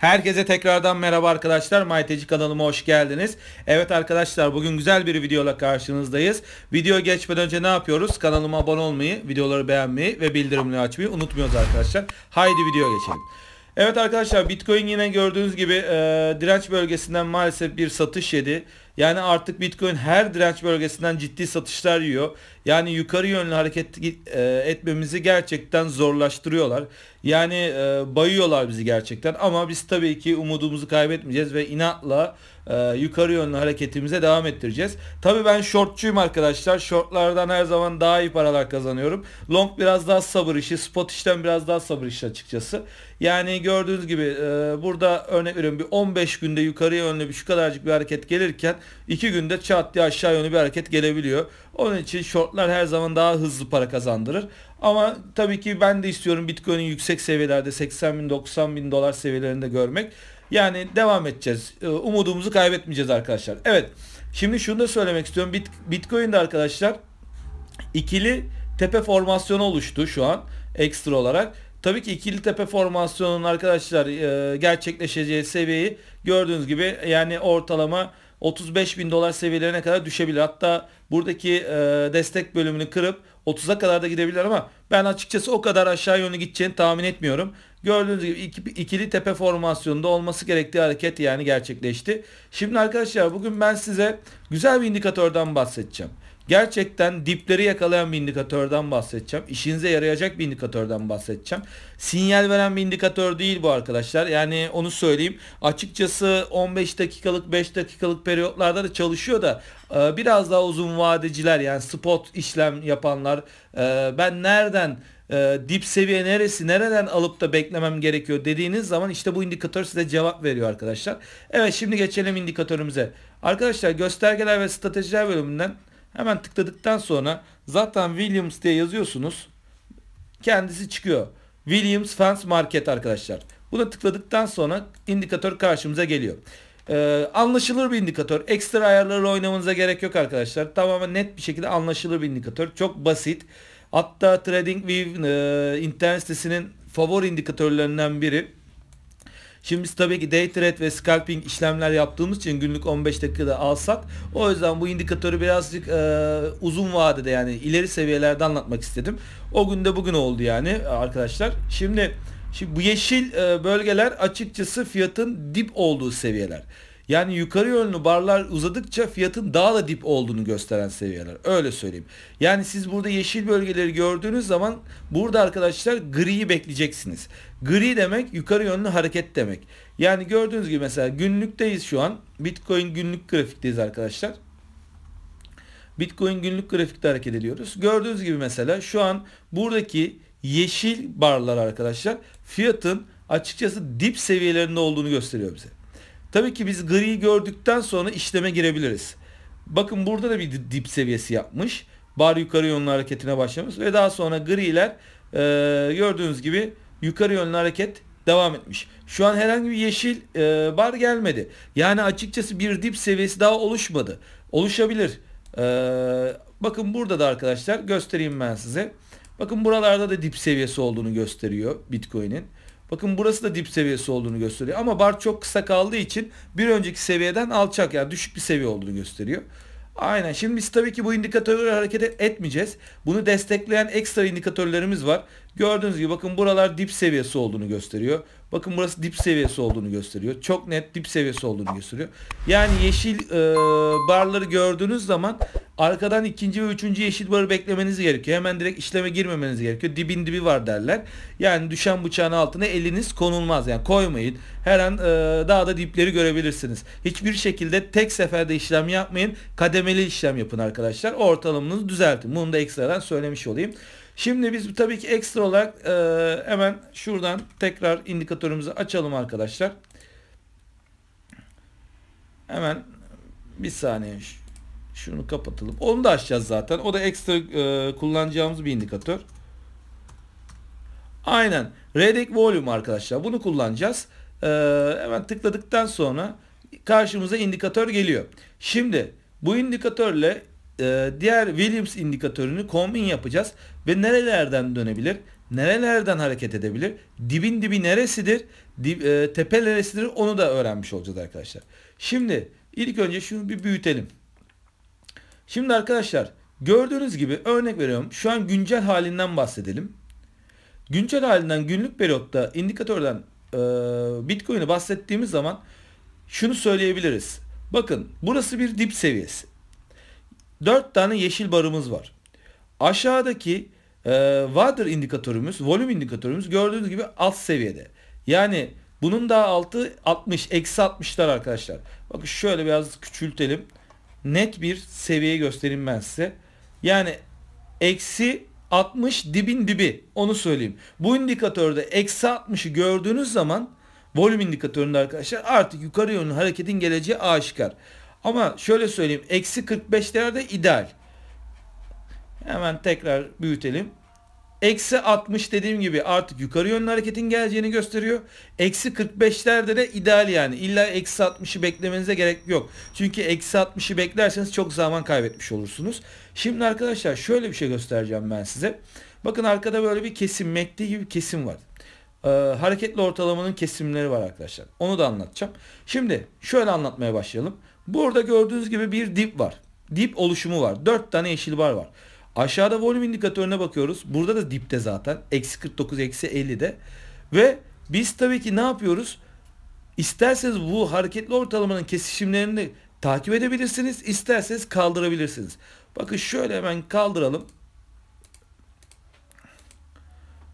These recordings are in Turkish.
Herkese tekrardan merhaba arkadaşlar. Mayteci kanalıma hoş geldiniz. Evet arkadaşlar bugün güzel bir videoyla karşınızdayız. Video geçmeden önce ne yapıyoruz? Kanalıma abone olmayı, videoları beğenmeyi ve bildirimleri açmayı unutmuyoruz arkadaşlar. Haydi video geçelim. Evet arkadaşlar Bitcoin yine gördüğünüz gibi e, direnç bölgesinden maalesef bir satış yedi. Yani artık Bitcoin her direnç bölgesinden ciddi satışlar yiyor. Yani yukarı yönlü hareket e, etmemizi gerçekten zorlaştırıyorlar. Yani e, bayıyorlar bizi gerçekten ama biz tabii ki umudumuzu kaybetmeyeceğiz ve inatla e, yukarı yönlü hareketimize devam ettireceğiz. Tabii ben shortçuyum arkadaşlar. Shortlardan her zaman daha iyi paralar kazanıyorum. Long biraz daha sabır işi, spot işten biraz daha sabır işi açıkçası. Yani gördüğünüz gibi burada örnek veriyorum bir 15 günde yukarı yönlü bir şu kadarcık bir hareket gelirken iki günde çat diye aşağı yönlü bir hareket gelebiliyor. Onun için shortlar her zaman daha hızlı para kazandırır. Ama tabii ki ben de istiyorum Bitcoin'in yüksek seviyelerde 80 bin 90 bin dolar seviyelerinde görmek. Yani devam edeceğiz. Ee, umudumuzu kaybetmeyeceğiz arkadaşlar. Evet. Şimdi şunu da söylemek istiyorum. Bit Bitcoin'de arkadaşlar ikili tepe formasyonu oluştu şu an ekstra olarak. Tabii ki ikili tepe formasyonunun arkadaşlar e, gerçekleşeceği seviyeyi gördüğünüz gibi yani ortalama 35 bin dolar seviyelerine kadar düşebilir. Hatta buradaki e, destek bölümünü kırıp 30'a kadar da gidebilir ama ben açıkçası o kadar aşağı yönlü gideceğini tahmin etmiyorum. Gördüğünüz gibi ikili tepe formasyonunda olması gerektiği hareket yani gerçekleşti. Şimdi arkadaşlar bugün ben size güzel bir indikatörden bahsedeceğim. Gerçekten dipleri yakalayan bir indikatörden bahsedeceğim. İşinize yarayacak bir indikatörden bahsedeceğim. Sinyal veren bir indikatör değil bu arkadaşlar. Yani onu söyleyeyim. Açıkçası 15 dakikalık 5 dakikalık periyotlarda da çalışıyor da e, biraz daha uzun vadeciler yani spot işlem yapanlar e, ben nereden e, dip seviye neresi nereden alıp da beklemem gerekiyor dediğiniz zaman işte bu indikatör size cevap veriyor arkadaşlar. Evet şimdi geçelim indikatörümüze. Arkadaşlar göstergeler ve stratejiler bölümünden Hemen tıkladıktan sonra zaten Williams diye yazıyorsunuz. Kendisi çıkıyor. Williams Fans Market arkadaşlar. Buna tıkladıktan sonra indikatör karşımıza geliyor. Ee, anlaşılır bir indikatör. Ekstra ayarları oynamanıza gerek yok arkadaşlar. Tamamen net bir şekilde anlaşılır bir indikatör. Çok basit. Hatta TradingView e, internet sitesinin favori indikatörlerinden biri. Şimdi biz tabii ki day trade ve scalping işlemler yaptığımız için günlük 15 dakikada alsak o yüzden bu indikatörü birazcık e, uzun vadede yani ileri seviyelerde anlatmak istedim. O gün de bugün oldu yani arkadaşlar. Şimdi şimdi bu yeşil e, bölgeler açıkçası fiyatın dip olduğu seviyeler. Yani yukarı yönlü barlar uzadıkça fiyatın daha da dip olduğunu gösteren seviyeler. Öyle söyleyeyim. Yani siz burada yeşil bölgeleri gördüğünüz zaman burada arkadaşlar griyi bekleyeceksiniz. Gri demek yukarı yönlü hareket demek. Yani gördüğünüz gibi mesela günlükteyiz şu an. Bitcoin günlük grafikteyiz arkadaşlar. Bitcoin günlük grafikte hareket ediyoruz. Gördüğünüz gibi mesela şu an buradaki yeşil barlar arkadaşlar fiyatın açıkçası dip seviyelerinde olduğunu gösteriyor bize. Tabii ki biz griyi gördükten sonra işleme girebiliriz. Bakın burada da bir dip seviyesi yapmış. Bar yukarı yönlü hareketine başlamış ve daha sonra griler e, gördüğünüz gibi yukarı yönlü hareket devam etmiş. Şu an herhangi bir yeşil e, bar gelmedi. Yani açıkçası bir dip seviyesi daha oluşmadı. Oluşabilir. E, bakın burada da arkadaşlar göstereyim ben size. Bakın buralarda da dip seviyesi olduğunu gösteriyor Bitcoin'in. Bakın burası da dip seviyesi olduğunu gösteriyor. Ama bar çok kısa kaldığı için bir önceki seviyeden alçak yani düşük bir seviye olduğunu gösteriyor. Aynen. Şimdi biz tabii ki bu indikatörleri hareket etmeyeceğiz. Bunu destekleyen ekstra indikatörlerimiz var. Gördüğünüz gibi bakın buralar dip seviyesi olduğunu gösteriyor. Bakın burası dip seviyesi olduğunu gösteriyor. Çok net dip seviyesi olduğunu gösteriyor. Yani yeşil e, barları gördüğünüz zaman arkadan ikinci ve üçüncü yeşil barı beklemeniz gerekiyor. Hemen direkt işleme girmemeniz gerekiyor. Dibin dibi var derler. Yani düşen bıçağın altına eliniz konulmaz. Yani koymayın. Her an e, daha da dipleri görebilirsiniz. Hiçbir şekilde tek seferde işlem yapmayın. Kademeli işlem yapın arkadaşlar. Ortalamanızı düzeltin. Bunu da ekstradan söylemiş olayım. Şimdi biz tabii ki ekstra olarak e, hemen şuradan tekrar indikatörümüzü açalım arkadaşlar. Hemen bir saniye şunu kapatalım. Onu da açacağız zaten. O da ekstra e, kullanacağımız bir indikatör. Aynen. Redek volume arkadaşlar. Bunu kullanacağız. E, hemen tıkladıktan sonra karşımıza indikatör geliyor. Şimdi bu indikatörle ee, diğer Williams indikatörünü kombin yapacağız ve nerelerden dönebilir? Nerelerden hareket edebilir? Dibin dibi neresidir? Dib, e, tepe neresidir? Onu da öğrenmiş olacağız arkadaşlar. Şimdi ilk önce şunu bir büyütelim. Şimdi arkadaşlar gördüğünüz gibi örnek veriyorum. Şu an güncel halinden bahsedelim. Güncel halinden günlük periyotta indikatörden e, Bitcoin'i bahsettiğimiz zaman şunu söyleyebiliriz. Bakın burası bir dip seviyesi. 4 tane yeşil barımız var. Aşağıdaki e, water indikatörümüz, volüm indikatörümüz gördüğünüz gibi alt seviyede. Yani bunun daha altı 60, eksi 60'lar arkadaşlar. Bakın şöyle biraz küçültelim. Net bir seviye göstereyim ben size. Yani eksi 60 dibin dibi onu söyleyeyim. Bu indikatörde eksi 60'ı gördüğünüz zaman volüm indikatöründe arkadaşlar artık yukarı yönlü hareketin geleceği aşikar. Ama şöyle söyleyeyim. Eksi 45'lerde ideal. Hemen tekrar büyütelim. Eksi 60 dediğim gibi artık yukarı yönlü hareketin geleceğini gösteriyor. Eksi 45'lerde de ideal yani. İlla eksi 60'ı beklemenize gerek yok. Çünkü eksi 60'ı beklerseniz çok zaman kaybetmiş olursunuz. Şimdi arkadaşlar şöyle bir şey göstereceğim ben size. Bakın arkada böyle bir kesim, MACD gibi bir kesim var. Ee, hareketli ortalamanın kesimleri var arkadaşlar. Onu da anlatacağım. Şimdi şöyle anlatmaya başlayalım. Burada gördüğünüz gibi bir dip var. Dip oluşumu var. 4 tane yeşil bar var. Aşağıda volüm indikatörüne bakıyoruz. Burada da dipte zaten. Eksi 49, eksi 50'de. Ve biz tabii ki ne yapıyoruz? İsterseniz bu hareketli ortalamanın kesişimlerini takip edebilirsiniz. İsterseniz kaldırabilirsiniz. Bakın şöyle hemen kaldıralım.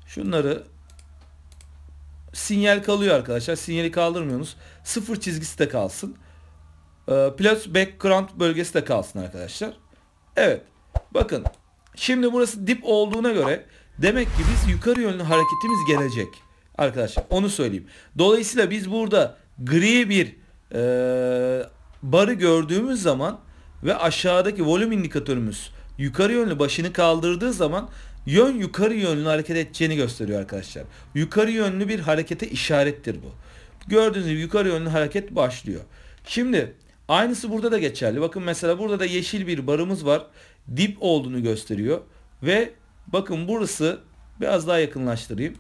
Şunları sinyal kalıyor arkadaşlar. Sinyali kaldırmıyorsunuz. Sıfır çizgisi de kalsın. Ee, plus background bölgesi de kalsın arkadaşlar. Evet. Bakın. Şimdi burası dip olduğuna göre demek ki biz yukarı yönlü hareketimiz gelecek. Arkadaşlar onu söyleyeyim. Dolayısıyla biz burada gri bir e, barı gördüğümüz zaman ve aşağıdaki volüm indikatörümüz yukarı yönlü başını kaldırdığı zaman yön yukarı yönlü hareket edeceğini gösteriyor arkadaşlar. Yukarı yönlü bir harekete işarettir bu. Gördüğünüz gibi yukarı yönlü hareket başlıyor. Şimdi Aynısı burada da geçerli. Bakın mesela burada da yeşil bir barımız var. Dip olduğunu gösteriyor. Ve bakın burası biraz daha yakınlaştırayım.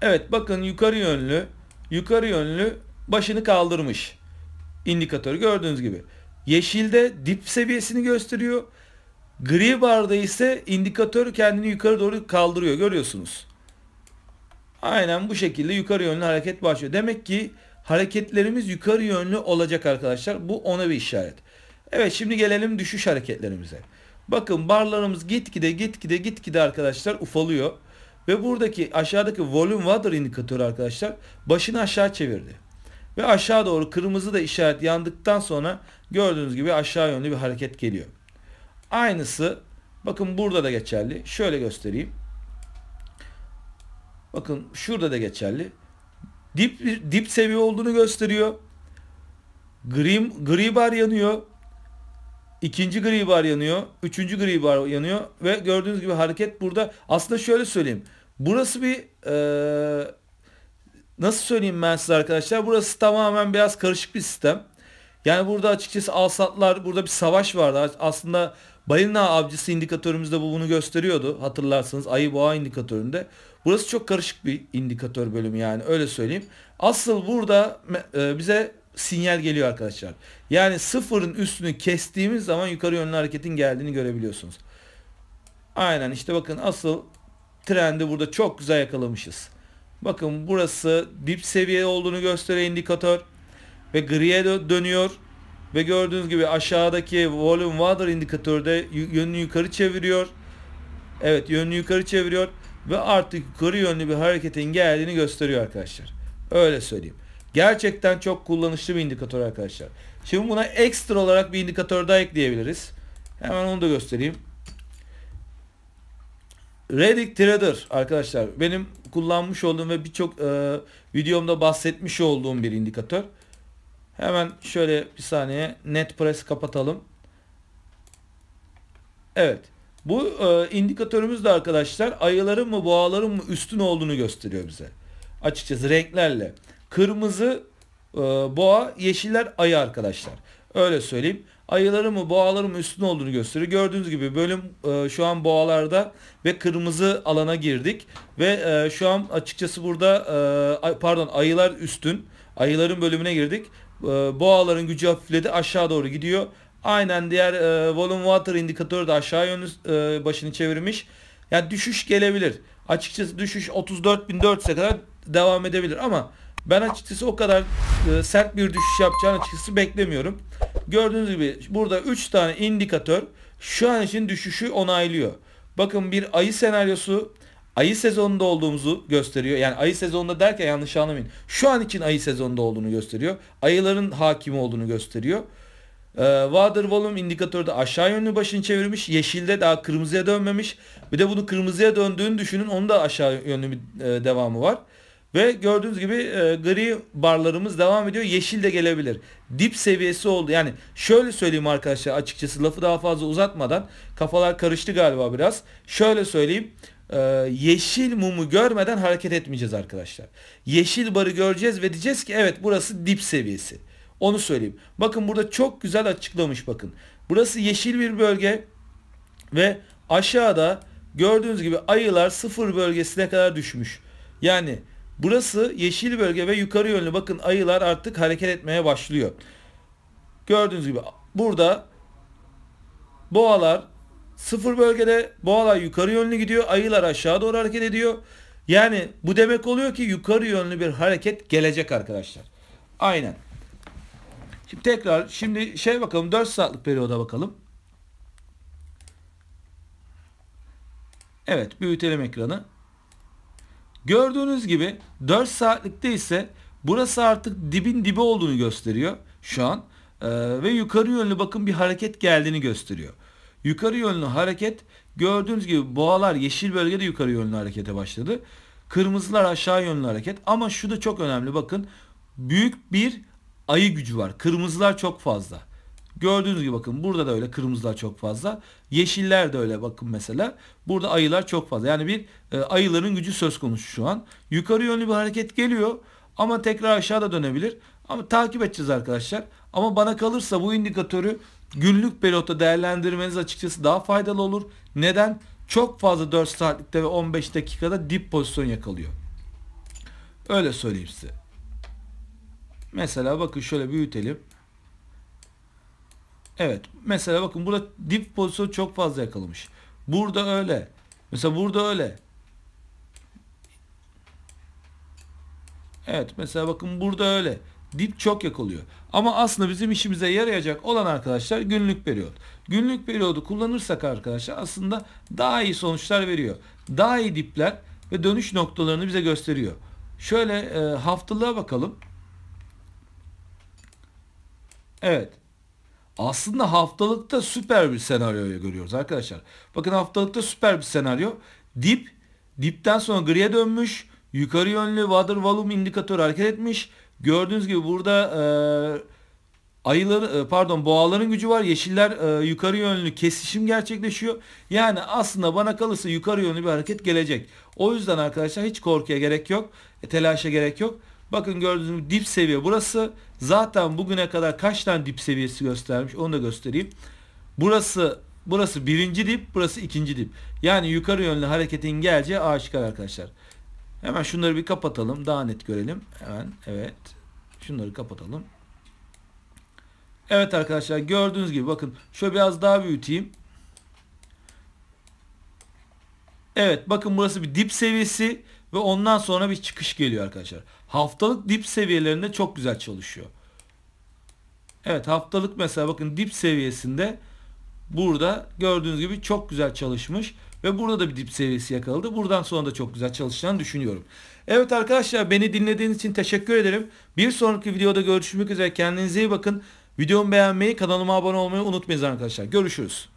Evet bakın yukarı yönlü yukarı yönlü başını kaldırmış. indikatörü gördüğünüz gibi. Yeşilde dip seviyesini gösteriyor. Gri barda ise indikatör kendini yukarı doğru kaldırıyor görüyorsunuz. Aynen bu şekilde yukarı yönlü hareket başlıyor. Demek ki Hareketlerimiz yukarı yönlü olacak arkadaşlar. Bu ona bir işaret. Evet şimdi gelelim düşüş hareketlerimize. Bakın barlarımız gitgide gitgide gitgide arkadaşlar ufalıyor. Ve buradaki aşağıdaki volume water indikatörü arkadaşlar başını aşağı çevirdi. Ve aşağı doğru kırmızı da işaret yandıktan sonra gördüğünüz gibi aşağı yönlü bir hareket geliyor. Aynısı bakın burada da geçerli. Şöyle göstereyim. Bakın şurada da geçerli dip dip seviye olduğunu gösteriyor. Gri, gri bar yanıyor. İkinci gri bar yanıyor. Üçüncü gri bar yanıyor. Ve gördüğünüz gibi hareket burada. Aslında şöyle söyleyeyim. Burası bir e, nasıl söyleyeyim ben size arkadaşlar. Burası tamamen biraz karışık bir sistem. Yani burada açıkçası alsatlar burada bir savaş vardı. Aslında balina avcısı indikatörümüzde bu bunu gösteriyordu. Hatırlarsanız ayı boğa indikatöründe. Burası çok karışık bir indikatör bölümü yani öyle söyleyeyim. Asıl burada e, bize sinyal geliyor arkadaşlar. Yani sıfırın üstünü kestiğimiz zaman yukarı yönlü hareketin geldiğini görebiliyorsunuz. Aynen işte bakın asıl trendi burada çok güzel yakalamışız. Bakın burası dip seviye olduğunu gösteren indikatör. Ve griye dönüyor. Ve gördüğünüz gibi aşağıdaki volume water indikatörde yönünü yukarı çeviriyor. Evet yönünü yukarı çeviriyor ve artık yukarı yönlü bir hareketin geldiğini gösteriyor arkadaşlar. Öyle söyleyeyim. Gerçekten çok kullanışlı bir indikatör arkadaşlar. Şimdi buna ekstra olarak bir indikatör daha ekleyebiliriz. Hemen onu da göstereyim. Reddit Trader arkadaşlar benim kullanmış olduğum ve birçok e, videomda bahsetmiş olduğum bir indikatör. Hemen şöyle bir saniye net press kapatalım. Evet. Bu e, indikatörümüz de arkadaşlar ayıların mı boğaların mı üstün olduğunu gösteriyor bize. Açıkçası renklerle. Kırmızı e, boğa, yeşiller ayı arkadaşlar. Öyle söyleyeyim. Ayıların mı boğaların mı üstün olduğunu gösteriyor. Gördüğünüz gibi bölüm e, şu an boğalarda ve kırmızı alana girdik. Ve e, şu an açıkçası burada e, pardon ayılar üstün. Ayıların bölümüne girdik. E, boğaların gücü hafifledi aşağı doğru gidiyor. Aynen diğer e, volume water indikatörü de aşağı yönlü e, başını çevirmiş. Yani düşüş gelebilir. Açıkçası düşüş 34.400'e kadar devam edebilir ama ben açıkçası o kadar e, sert bir düşüş yapacağını açıkçası beklemiyorum. Gördüğünüz gibi burada 3 tane indikatör şu an için düşüşü onaylıyor. Bakın bir ayı senaryosu ayı sezonunda olduğumuzu gösteriyor. Yani ayı sezonunda derken yanlış anlamayın. Şu an için ayı sezonunda olduğunu gösteriyor. Ayıların hakimi olduğunu gösteriyor. E, water volume indikatörde aşağı yönlü başını çevirmiş. Yeşilde daha kırmızıya dönmemiş. Bir de bunu kırmızıya döndüğünü düşünün. Onun da aşağı yönlü bir e, devamı var. Ve gördüğünüz gibi e, gri barlarımız devam ediyor. Yeşil de gelebilir. Dip seviyesi oldu. Yani şöyle söyleyeyim arkadaşlar açıkçası lafı daha fazla uzatmadan kafalar karıştı galiba biraz. Şöyle söyleyeyim. E, yeşil mumu görmeden hareket etmeyeceğiz arkadaşlar. Yeşil barı göreceğiz ve diyeceğiz ki evet burası dip seviyesi. Onu söyleyeyim. Bakın burada çok güzel açıklamış bakın. Burası yeşil bir bölge ve aşağıda gördüğünüz gibi ayılar sıfır bölgesine kadar düşmüş. Yani burası yeşil bölge ve yukarı yönlü bakın ayılar artık hareket etmeye başlıyor. Gördüğünüz gibi burada boğalar sıfır bölgede boğalar yukarı yönlü gidiyor. Ayılar aşağı doğru hareket ediyor. Yani bu demek oluyor ki yukarı yönlü bir hareket gelecek arkadaşlar. Aynen. Şimdi tekrar şimdi şey bakalım 4 saatlik periyoda bakalım. Evet büyütelim ekranı. Gördüğünüz gibi 4 saatlikte ise burası artık dibin dibi olduğunu gösteriyor şu an. Ee, ve yukarı yönlü bakın bir hareket geldiğini gösteriyor. Yukarı yönlü hareket gördüğünüz gibi boğalar yeşil bölgede yukarı yönlü harekete başladı. Kırmızılar aşağı yönlü hareket ama şu da çok önemli bakın. Büyük bir ayı gücü var. Kırmızılar çok fazla. Gördüğünüz gibi bakın burada da öyle kırmızılar çok fazla. Yeşiller de öyle bakın mesela. Burada ayılar çok fazla. Yani bir e, ayıların gücü söz konusu şu an. Yukarı yönlü bir hareket geliyor ama tekrar aşağıda dönebilir. Ama takip edeceğiz arkadaşlar. Ama bana kalırsa bu indikatörü günlük periyotta değerlendirmeniz açıkçası daha faydalı olur. Neden? Çok fazla 4 saatlikte ve 15 dakikada dip pozisyon yakalıyor. Öyle söyleyeyim size. Mesela bakın şöyle büyütelim. Evet. Mesela bakın burada dip pozisyonu çok fazla yakalamış. Burada öyle. Mesela burada öyle. Evet. Mesela bakın burada öyle. Dip çok yakalıyor. Ama aslında bizim işimize yarayacak olan arkadaşlar günlük periyot. Günlük periyodu kullanırsak arkadaşlar aslında daha iyi sonuçlar veriyor. Daha iyi dipler ve dönüş noktalarını bize gösteriyor. Şöyle e, haftalığa bakalım. Evet. Aslında haftalıkta süper bir senaryoyu görüyoruz arkadaşlar. Bakın haftalıkta süper bir senaryo. Dip, dipten sonra griye dönmüş. Yukarı yönlü water volume indikatörü hareket etmiş. Gördüğünüz gibi burada e, ayıların e, pardon boğaların gücü var. Yeşiller e, yukarı yönlü kesişim gerçekleşiyor. Yani aslında bana kalırsa yukarı yönlü bir hareket gelecek. O yüzden arkadaşlar hiç korkuya gerek yok. E, telaşa gerek yok. Bakın gördüğünüz gibi dip seviye burası. Zaten bugüne kadar kaç tane dip seviyesi göstermiş onu da göstereyim. Burası burası birinci dip burası ikinci dip. Yani yukarı yönlü hareketin geleceği aşikar arkadaşlar. Hemen şunları bir kapatalım daha net görelim. Hemen evet şunları kapatalım. Evet arkadaşlar gördüğünüz gibi bakın şöyle biraz daha büyüteyim. Evet bakın burası bir dip seviyesi. Ve ondan sonra bir çıkış geliyor arkadaşlar. Haftalık dip seviyelerinde çok güzel çalışıyor. Evet haftalık mesela bakın dip seviyesinde burada gördüğünüz gibi çok güzel çalışmış. Ve burada da bir dip seviyesi yakaladı. Buradan sonra da çok güzel çalışacağını düşünüyorum. Evet arkadaşlar beni dinlediğiniz için teşekkür ederim. Bir sonraki videoda görüşmek üzere. Kendinize iyi bakın. Videomu beğenmeyi, kanalıma abone olmayı unutmayın arkadaşlar. Görüşürüz.